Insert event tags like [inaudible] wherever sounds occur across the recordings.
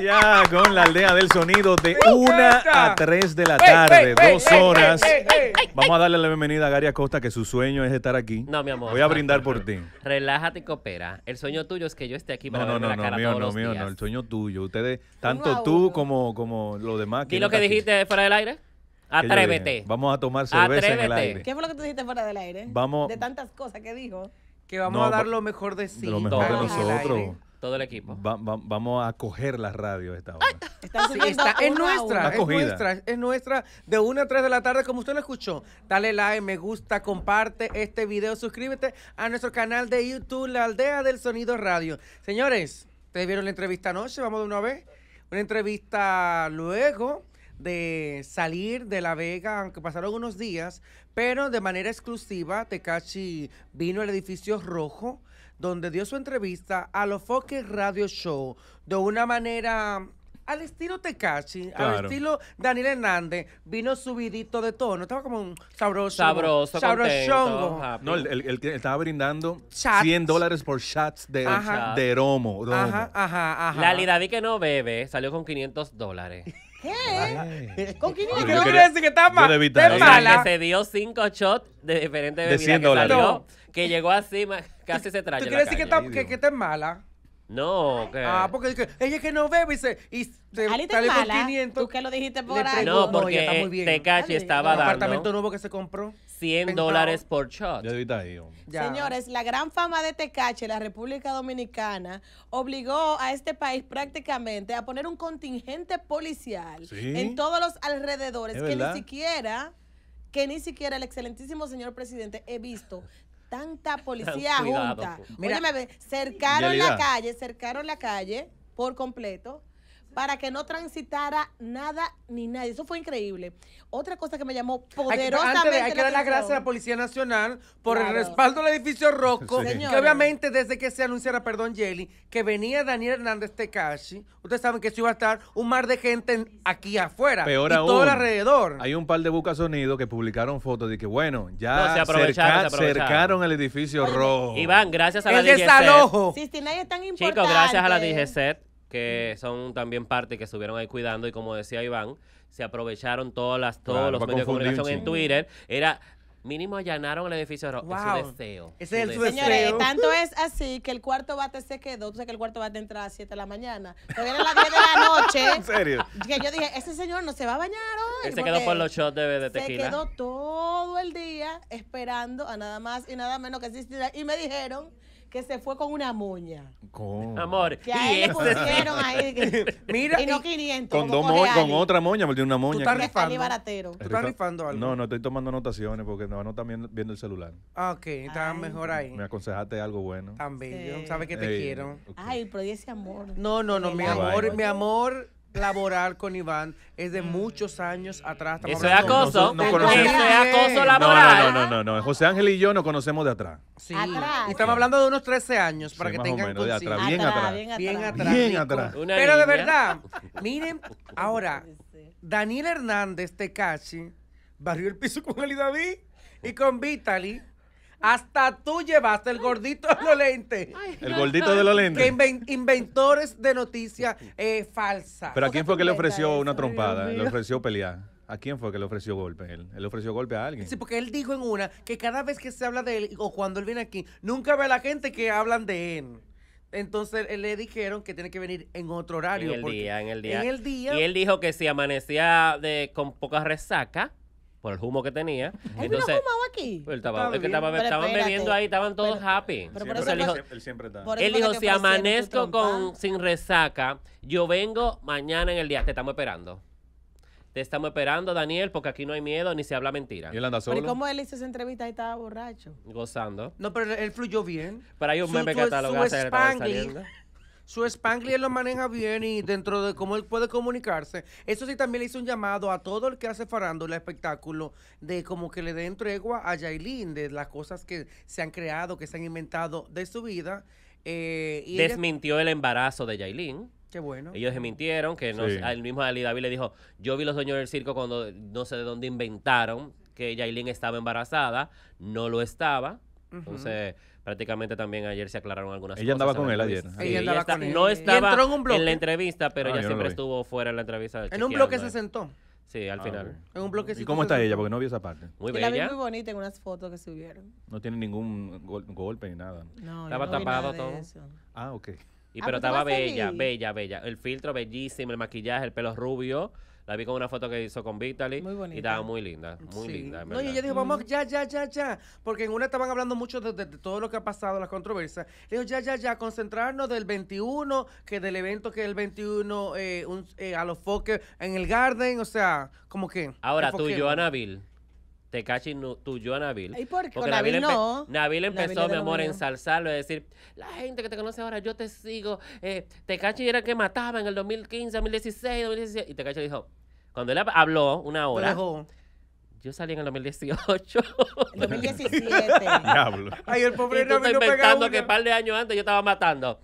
ya con la aldea del sonido de una a tres de la tarde, dos horas. Vamos a darle la bienvenida a Garia Costa, que su sueño es estar aquí. No, mi amor. Voy a brindar por ti. Relájate y coopera. El sueño tuyo es que yo esté aquí para no, verme no, no, la cara no, mío, No, el sueño tuyo. Ustedes, tanto tú como, como los demás. ¿Y lo que dijiste fuera del aire? Atrévete. Vamos a tomar cerveza en el aire. ¿Qué fue lo que tú dijiste fuera del aire? Vamos. De tantas cosas que dijo. Que vamos a dar lo mejor de sí. lo mejor de nosotros. Todo el equipo. vamos a coger la radio esta hora. es nuestra, es nuestra, De una a 3 de la tarde, como usted lo escuchó. Dale like, me gusta, comparte este video, suscríbete a nuestro canal de YouTube, La Aldea del Sonido Radio. Señores, te vieron la entrevista anoche, vamos de una vez. Una entrevista luego de salir de La Vega, aunque pasaron unos días, pero de manera exclusiva, Tekachi vino al edificio rojo donde dio su entrevista a los Fox Radio Show de una manera al estilo Tecachi, al estilo Daniel Hernández, vino subidito de tono. Estaba como un sabroso. Sabroso, sabroso. No, el, que estaba brindando 100 dólares por shots de, de romo, Ajá, ajá, ajá. La Lidadi que no bebe salió con 500 dólares. [laughs] ¿Qué? ¿Con 500 dólares? decir que está mala. Que se dio cinco shots de diferentes bebidas. Que, llegó así, casi se trajo ¿Tú quieres decir que, que, que está mala? No, Ah, porque ella es que no bebe y se... Y ¿Tú que lo dijiste por ahí? No, porque está estaba dando... apartamento nuevo que se compró. 100 dólares por shot. Ya Señores, la gran fama de Tecache este en la República Dominicana obligó a este país prácticamente a poner un contingente policial en todos los alrededores que ni siquiera que ni siquiera el excelentísimo señor presidente he visto tanta policía junta. Pues. cercaron la calle, cercaron la calle por completo para que no transitara nada ni nadie. Eso fue increíble. Otra cosa que me llamó poderosamente. Hay que, hay que dar las gracias a la Policía Nacional por el respaldo del edificio rojo. Que obviamente, desde que se anunciara, perdón, Jelly, que venía Daniel Hernández Tecashi, ustedes saben que eso iba a estar un mar de gente aquí afuera. Peor y aún, todo alrededor. Hay un par de bucas sonido que publicaron fotos de que, bueno, ya se, aprovecharon, cerca, el edificio rojo. Iván, gracias a la DGC. El desalojo. importante. Chicos, gracias a la DGC que son también parte que estuvieron ahí cuidando y como decía Iván, se aprovecharon todas las, todos los medios de comunicación en Twitter. Era mínimo allanaron el edificio rojo. Wow. Es su deseo. Ese es deseo. Señores, tanto es así que el cuarto bate se quedó. Tú sabes que el cuarto bate entra a las 7 de la mañana. Pero era las 10 de la noche. [laughs] ¿En serio? Que yo dije, ese señor no se va a bañar hoy. se quedó por los shots de, de, tequila. Se quedó todo el día esperando a nada más y nada menos que existir Y me dijeron que se fue con una moña. Con... Amor. Que a él le pusieron ahí. [laughs] Mira, y no 500. Con, dos con otra moña, porque tiene una moña. Tú estás rifando. baratero. ¿Tú estás rifando No, no estoy tomando anotaciones porque no, a también viendo el celular. Ah, ok. está mejor ahí. Me aconsejaste algo bueno. También. Sabes que te quiero. Ay, pero amor. No, no, no. Mi amor, mi amor laboral con Iván es de mm. muchos años atrás. Eso es acoso. No, no, no acoso laboral. No, no, no, no, José Ángel y yo nos conocemos de atrás. Sí. Atrás. Y estamos hablando de unos 13 años para que tengan conciencia bien atrás, Bien atrás. Bien atrás. Pero de verdad, miren, ahora, Daniel Hernández Tecachi barrió el piso con el David y con Vitali. Hasta tú llevaste el gordito de los lentes. El gordito de los lentes. Que inventores de noticias eh, falsas. ¿Pero a quién fue que le ofreció una trompada? Le ofreció pelear. ¿A quién fue que le ofreció golpe? Él, le ofreció golpe a alguien. Sí, porque él dijo en una que cada vez que se habla de él o cuando él viene aquí, nunca ve a la gente que hablan de él. Entonces le dijeron que tiene que venir en otro horario. En el día, en el día. En el día. Y él dijo que si amanecía de, con poca resaca, el humo que tenía. ¿Hay Entonces, fumado aquí? Pues, estaban bebiendo ahí, estaban todos happy. él, siempre está. él dijo, si amanezco con, ¿ah? sin resaca, yo vengo mañana en el día, te estamos esperando. Te estamos esperando, Daniel, porque aquí no hay miedo ni se habla mentira. ¿Y él anda solo? ¿Pero cómo él hizo esa entrevista ahí estaba borracho? Gozando. No, pero él fluyó bien. pero hay un meme que que está lo saliendo su Spanglish lo maneja bien y dentro de cómo él puede comunicarse. Eso sí, también le hizo un llamado a todo el que hace el espectáculo, de como que le den tregua a Yailin, de las cosas que se han creado, que se han inventado de su vida. Eh, Desmintió el embarazo de Yailin. Qué bueno. Ellos se mintieron, que no, mismo Ali David le dijo, yo vi los dueños del circo cuando no sé de dónde inventaron que Yailin estaba embarazada, no lo estaba. Entonces prácticamente también ayer se aclararon algunas ella cosas. Andaba con él ayer. ella andaba con él ayer. No estaba en, un en, la entrevista, pero ah, ella siempre estuvo fuera en la entrevista. En un bloque se sentó. Sí, al ah, final. En un bloquecito. ¿Y cómo está ella? Porque no vi esa parte. Muy bella. La vi muy bonita en unas fotos que subieron. No tiene ningún golpe ni nada. No, Estaba tapado todo. Ah, ok. Y ah, pero pues estaba bella, bella, bella. El filtro bellísimo, el maquillaje, el pelo rubio. La vi con una foto que hizo con Vitaly. Muy Y estaba muy linda, muy linda. no, y ella dijo, vamos, ya, ya, ya, ya. Porque en una estaban hablando mucho de, todo lo que ha pasado, las controversias. Le dijo, ya, ya, ya, concentrarnos del 21, que del evento que es el 21, eh, eh, a los foques en el Garden, o sea, como que. Ahora tú, y Joana Bill. Tecachi no, tuyo a Nabil. ¿Y por qué? Porque Nabil, no. Nabil empezó, mi amor, a ensalzarlo, a decir, la gente que te conoce ahora, yo te sigo. Eh, era el que mataba en el 2015, 2016, 2017 Y Tecachi dijo, cuando él habló una hora, yo salí en el 2018. El 2017. Diablo. Ay, el pobre Nabil estoy no inventando que un par de años antes yo estaba matando.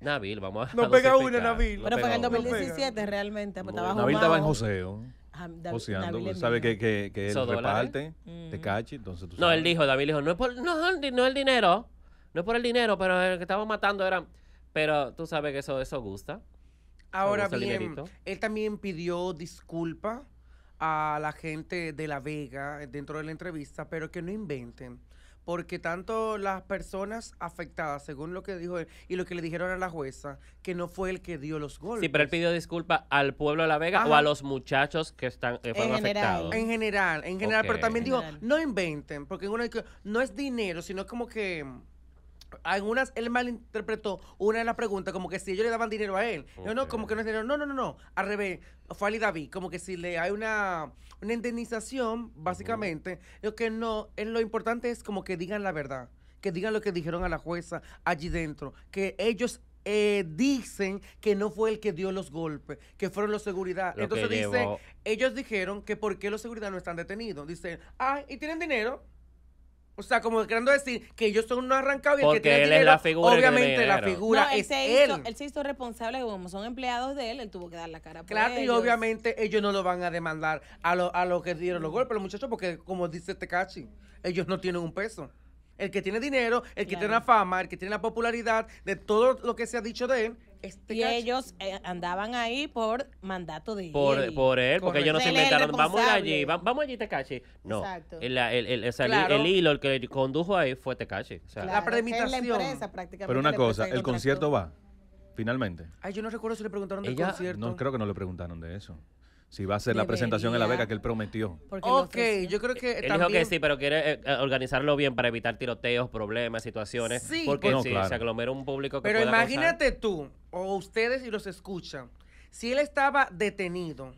Nabil, vamos a No pega una, Nabil. Bueno, fue en el 2017 realmente. Pues, Nabil estaba en joseo. Ah, sabe que, que, él reparte, mm. No, él dijo, David dijo, no es por, no, no el dinero, no es por el dinero, pero el que estaba matando era, pero tú sabes que eso, eso gusta. Ahora bien, él también pidió disculpa a la gente de La Vega eh, dentro de la entrevista, pero que no inventen porque tanto las personas afectadas, según lo que dijo él y lo que le dijeron a la jueza, que no fue el que dio los golpes. Sí, pero él pidió disculpas al pueblo de La Vega o a los muchachos que están eh, fueron afectados. En general, en general, pero también dijo, no inventen, porque uno no es dinero, sino como que algunas él malinterpretó una de las preguntas como que si ellos le daban dinero a él. No, no, como que no es dinero. No, no, no, no. Al revés, Fali David, como que si le hay una, indemnización, básicamente, lo que no, es lo importante es como que digan la verdad, que digan lo que dijeron a la jueza allí dentro, que ellos eh, dicen que no fue el que dio los golpes, que fueron los seguridad. Entonces dice, ellos dijeron que por qué los seguridad no están detenidos. Dicen, ah, y tienen dinero. O sea, como queriendo decir que ellos son un arrancado y el que tiene él es la figura obviamente la figura él es él. él se hizo responsable, como son empleados de él, él tuvo que dar la cara por Claro, y obviamente ellos no lo van a demandar a los a que dieron los golpes, los muchachos, porque como dice Tecachi, ellos no tienen un peso. El que tiene dinero, el que tiene la fama, el que tiene la popularidad de todo lo que se ha dicho de él, y ellos eh, andaban ahí por mandato de por, él. Por él, porque ellos no se inventaron. Vamos allí, vamos allí, Tecachi. No. Exacto. El, el, el, hilo, el que condujo ahí fue Tecachi. O la premitación. la empresa, prácticamente, Pero una cosa, el concierto va, finalmente. Ay, yo no recuerdo si le preguntaron del concierto. No, creo que no le preguntaron de eso si va a ser la presentación en La beca que él prometió. Ok, yo creo que. Él dijo que sí, pero quiere eh, eh, organizarlo bien para evitar tiroteos, problemas, situaciones. Sí, porque no, se aglomera un público que Pero imagínate tú, o ustedes y los escuchan, si él estaba detenido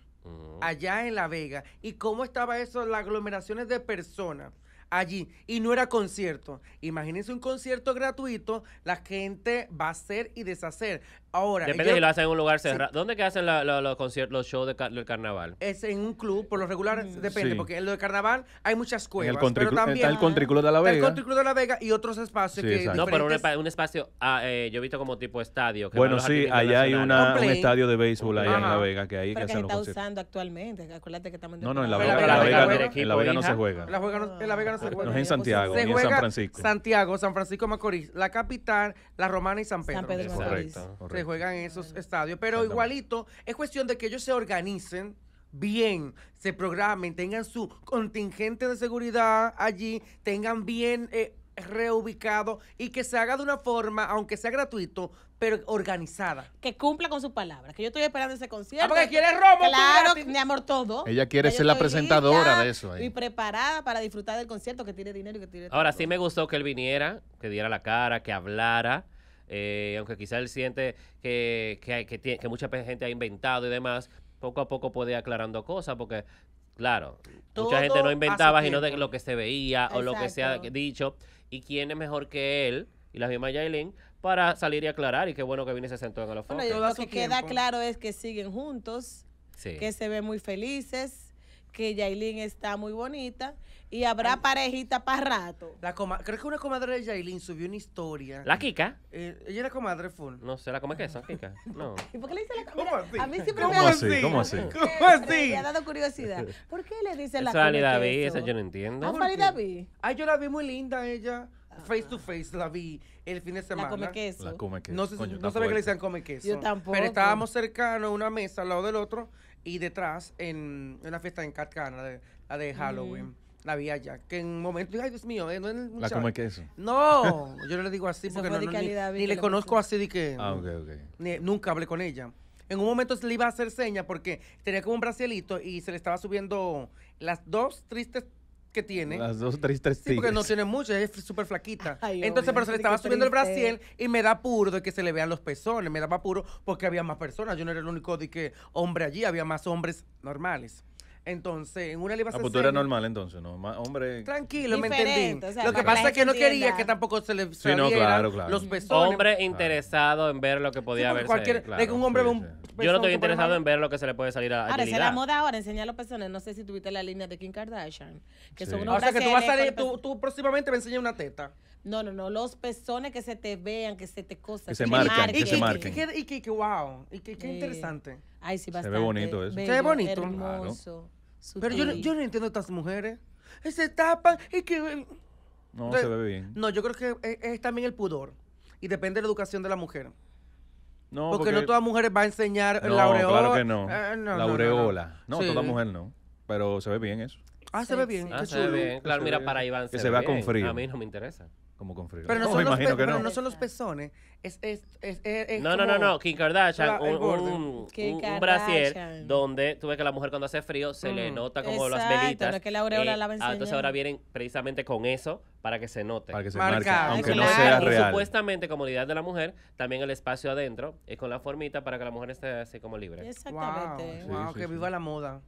allá en La Vega y cómo estaba eso, las aglomeraciones de personas allí y no era concierto. Imagínense un concierto gratuito, la gente va a hacer y deshacer. Ahora, Depende si lo hacen en un lugar cerrado. ¿Dónde que hacen los conciertos, los shows del carnaval? Es en un club, por lo regular, mm, depende, porque en lo de carnaval hay muchas cuevas. pero también, está el Contriclub de la Vega. el Contriclub de la Vega y otros espacios. Sí, no, pero un, espacio, ah, eh, yo he visto como tipo estadio. bueno, sí, allá hay una, un estadio de béisbol allá en la Vega que ahí que, se está usando actualmente. Acuérdate que estamos. No, no, en la Vega, en la Vega no se juega. En la Vega no se juega. No es en Santiago, ni en San Francisco. Santiago, San Francisco Macorís, la capital, la Romana y San Pedro. San Pedro Correcto juegan en esos estadios. Pero igualito, es cuestión de que ellos se organicen bien, se programen, tengan su contingente de seguridad allí, tengan bien eh, reubicado y que se haga de una forma, aunque sea gratuito, pero organizada. Que cumpla con su palabra, que yo estoy esperando ese concierto. Ah, porque quiere Claro, mi amor, todo. Ella quiere ser la presentadora de eso. Y preparada para disfrutar del concierto, que tiene dinero y que tiene... Ahora sí me gustó que él viniera, que diera la cara, que hablara eh, aunque quizá él siente que, que, que, tiene, que mucha gente ha inventado y demás, poco a poco puede ir aclarando cosas, porque Claro. Mucha gente no inventaba sino de lo que se veía o lo que se ha dicho. ¿Y quién es mejor que él y la misma Yailin para salir y aclarar? Y qué bueno que viene se sentó en el Bueno, lo que queda claro es que siguen juntos, que se ven muy felices que Yailin está muy bonita y habrá parejita para rato. La creo que una comadre de Yailin subió una historia. ¿La Kika? Eh, ella era comadre full. No sé, la come queso, Kika. [laughs] No. ¿Y por qué le dice la comadre? A mí siempre ¿Cómo me así? ¿Cómo así? Eh, ¿Cómo eh, así? Me ha dado curiosidad. ¿Por qué le dice la comadre? Esa David, esa yo no entiendo. ¿Ah, David? Ay, yo la vi muy linda ella. Ah. Face to face la vi el fin de semana. La come queso. La come queso. No, sé, no sabía que le decían come queso. Yo tampoco. Pero estábamos cercanos, una mesa al lado del otro. Y detrás, en una fiesta en Catcana, la de, la de Halloween, mm. la vi allá. Que en un momento, ay Dios mío, eh, no es mucho ¿La come queso? No, [laughs] yo no le digo así porque no, ni, le conozco así de que... Ah, ok, ok. nunca hablé con ella. En un momento se le iba a hacer seña porque tenía como un bracelito y se le estaba subiendo las dos tristes que tiene. Las dos, tres, tres porque no tiene mucho, es súper flaquita. [laughs] Entonces, pero se le estaba subiendo el Brasil y me da puro de que se le vean los pezones, me daba puro porque había más personas. Yo no era el único de que hombre allí, había más hombres normales. Entonces, en una libación. La ah, pues tú normal entonces, ¿no? hombre. Tranquilo, me entendí. lo que pasa es que no quería que tampoco se le sí, no, claro, claro. los pezones. Hombre interesado en ver lo que podía haber un hombre un Yo no estoy interesado en ver lo que se le puede salir a Ahora, es la moda ahora, enseñar los pezones. No sé si tuviste la línea de Kim Kardashian, que son unos O sea, que tú vas a salir, tú, tú próximamente me enseñas una teta. No, no, no, los pezones que se te vean, que se te cosas. Que se marquen, que Y que, y que wow, y que, qué interesante. Ay, sí, Se ve bonito eso. se ve bonito. Hermoso, Pero yo, no, yo no entiendo a estas mujeres. Se tapan y que... Eh, no, se ve bien. No, yo creo que es, también el pudor. Y depende de la educación de la mujer. No, porque, no todas mujeres va a enseñar la aureola. claro que no. Eh, no la aureola. No, toda mujer no. Pero se ve bien eso. Ah, se ve bien. Ah, se ve bien. Claro, mira, para Iván Que se vea con frío. A mí no me interesa. Como con frío. Pero no, son los pezones. Es, No, no, no, no, Kim Kardashian, un, brasier donde tú ves que la mujer cuando hace frío se le mm. nota como las Exacto, velitas. no es que la aureola eh, la va ah, entonces ahora vienen precisamente con eso para que se note. Para que se marque, aunque no sea sea y real. supuestamente, comodidad de la mujer, también el espacio adentro es con la formita para que la mujer esté así como libre. Exactamente. Wow, que viva la moda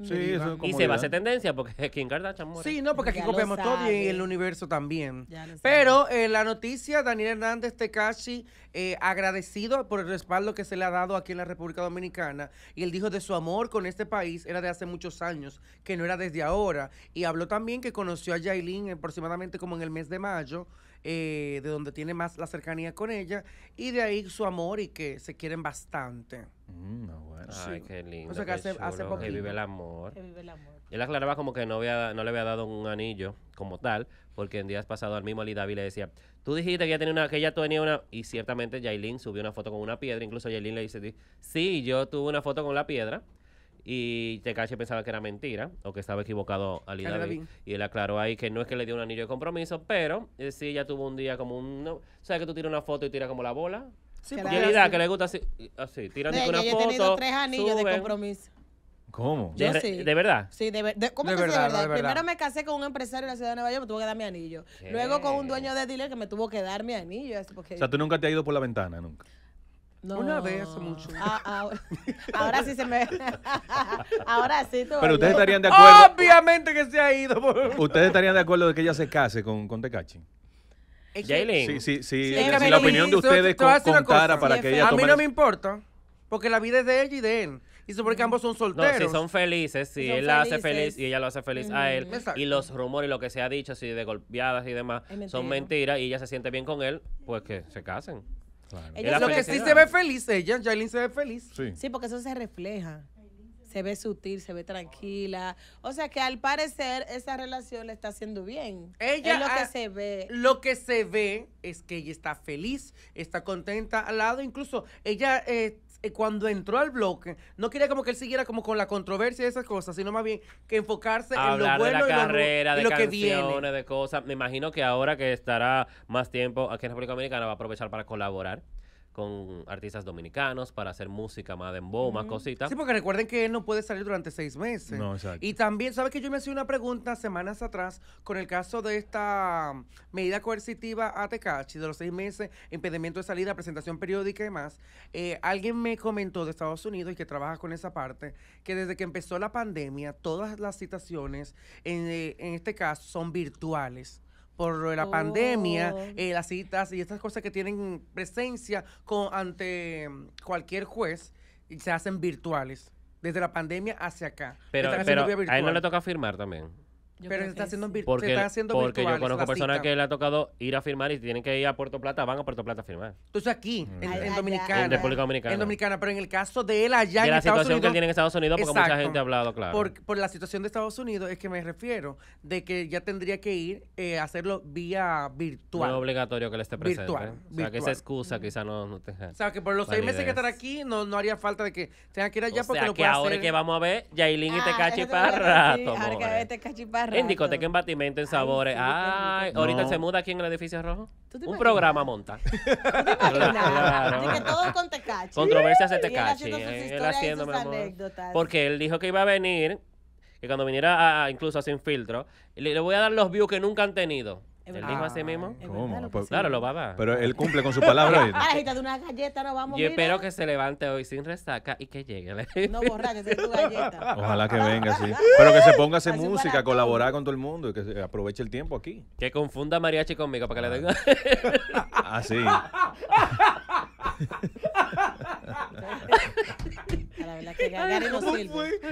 y se va a hacer tendencia porque en [laughs] Kardashian muere. Sí, no, porque aquí copiamos todo y el universo también. Pero eh, la noticia, Daniel Hernández Tekashi, eh, agradecido por el respaldo que se le ha dado aquí en la República Dominicana. Y él dijo de su amor con este país era de hace muchos años, que no era desde ahora. Y habló también que conoció a Yailin aproximadamente como en el mes de mayo. Eh, de donde tiene más la cercanía con ella, y de ahí su amor y que se quieren bastante. Mm, ah, bueno. Ay, qué lindo. que vive el amor. Él aclaraba como que no, había, no le había dado un anillo como tal, porque en días pasados al mismo Ali David le decía, tú dijiste que ella tenía una, que ella una, y ciertamente Jailin subió una foto con una piedra, incluso Jailin le dice, sí, yo tuve una foto con la piedra, y casi pensaba que era mentira o que estaba equivocado a Y él aclaró ahí que no es que le dio un anillo de compromiso, pero si eh, sí ella tuvo un día como un... ¿Sabes que tú tiras una foto y tiras como la bola? Sí, que, la que le gusta así, así ah, tirando una foto. Yo he tenido tres anillos de compromiso. ¿Cómo? de, verdad? Sí, de, que verdad, Primero me casé con un empresario en la ciudad de Nueva York, me tuvo que dar mi anillo. Luego con un dueño de dealer que me tuvo que dar mi anillo. O sea, tú nunca te has ido por la ventana, nunca. Una vez hace mucho. Ah, ah, [laughs] ahora sí se me. [laughs] ahora sí tú Pero ustedes estarían de acuerdo. Obviamente que se ha ido. Ustedes estarían de acuerdo de que ella se case con, con Tecachi. Jalen. Sí, sí, la opinión de ustedes contara para que ella A mí no me importa. Porque la vida es de ella y de él. Y supongo que ambos son solteros. si son felices, si él la hace feliz y ella lo hace feliz a él. Y los rumores y lo que se ha dicho, así de golpeadas y demás, son mentiras y ella se siente bien con él, pues que se casen lo que sí se ve feliz, ella, eh, Jailin se ve feliz. Sí. porque eso se refleja. Se ve sutil, se ve tranquila. O sea que al parecer esa relación le está haciendo bien. Ella es lo que se ve. Lo que se ve es que ella está feliz, está contenta al lado. Incluso ella eh, eh, cuando entró al bloque, no quería como que él siguiera como con la controversia y esas cosas, sino más bien que enfocarse en lo bueno de la carrera, de lo que de cosas. Me imagino que ahora que estará más tiempo aquí en República Dominicana va a aprovechar para colaborar con artistas dominicanos para hacer música más de mm. más cositas. Sí, porque recuerden que él no puede salir durante seis meses. No, exacto. Y también, ¿sabes que yo me hacía una pregunta semanas atrás con el caso de esta um, medida coercitiva a de los seis meses, impedimento de salida, presentación periódica y demás. Eh, alguien me comentó de Estados Unidos y que trabaja con esa parte, que desde que empezó la pandemia, todas las citaciones en, eh, en este caso son virtuales por la pandemia, oh. eh, las citas y estas cosas que tienen presencia con, ante mm, cualquier juez se hacen virtuales. Desde la pandemia hacia acá. Pero, pero a él no le toca firmar también pero se está, haciendo virtual. porque, porque yo conozco personas que le ha tocado ir a firmar y tienen que ir a Puerto Plata, van a Puerto Plata a firmar. Entonces aquí, en, mm. Dominicana. En República Dominicana. En Dominicana, pero en el caso de él allá de en la Estados situación Unidos, que él tiene en Estados Unidos, porque mucha gente ha hablado, claro. Por, la situación de Estados Unidos es que me refiero de que ya tendría que ir eh, a hacerlo vía virtual. No es obligatorio que él esté presente. Virtual, o sea, que esa excusa quizá no, no tenga O sea, que por los seis meses que estar aquí no, no haría falta de que tenga que ir allá o porque lo puede que ahora que vamos a ver, Yailin y ah, Tecachi para rato, Ahora que en en batimento, en sabores. Ay, ahorita se muda aquí en el edificio rojo. un programa monta. todo con Controversia se te Él él Porque él dijo que iba a venir, que cuando viniera incluso a Sin Filtro, le voy a dar los views que nunca han tenido. ¿El mismo así mismo? ¿Cómo? Pues, claro, lo va a dar. Pero él cumple con su palabra. y... de una galleta no vamos a Yo espero que se levante hoy sin resaca y que llegue. no borra, que sea tu galleta. [laughs] Ojalá que venga, sí. Pero que se ponga a hacer música, colaborar con todo el mundo y que aproveche el tiempo aquí. Que confunda a mariachi conmigo para que le ah. den. Así. Ah, [laughs] [laughs]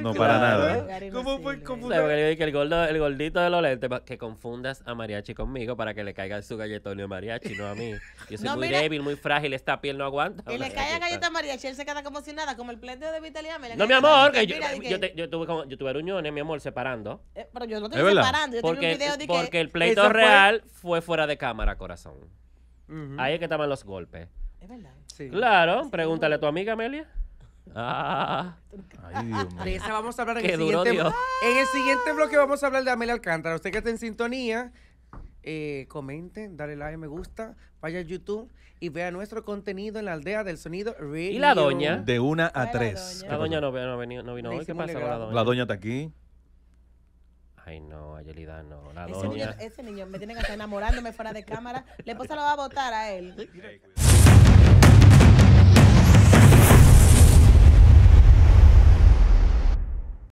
no para nada. ¿Cómo fue? ¿Cómo fue? El, el gordito de los lentes, que confundas a mariachi conmigo para que le caiga su galletonio mariachi, no a mí. Yo soy muy débil, muy frágil, esta piel no aguanta. Que le caiga galleta mariachi, él se queda como si nada, como el pleito de Vitalia. No, mi amor, que yo, yo, tuve yo reuniones, mi amor, separando. Eh, pero yo no estoy separando, yo porque, un video Porque el pleito real fue... fuera de cámara, corazón. Ahí es que estaban los golpes. Es verdad. Claro, pregúntale a tu amiga Amelia. Ah. Ay, Dios mío. en Qué el duro, siguiente Dios. En el siguiente bloque vamos a hablar de Amelia Alcántara. Usted que esté en sintonía, eh, comenten, dale like, me gusta, vaya a YouTube y vea nuestro contenido en la aldea del sonido Radio. ¿Y la doña? De una a tres. La doña no, no no vino hoy. ¿Qué pasa con la doña? La doña está aquí. Ay, no, Ayelida, no. La Ese niño, ese niño me tiene que estar enamorándome fuera de cámara. La esposa lo va a votar a él.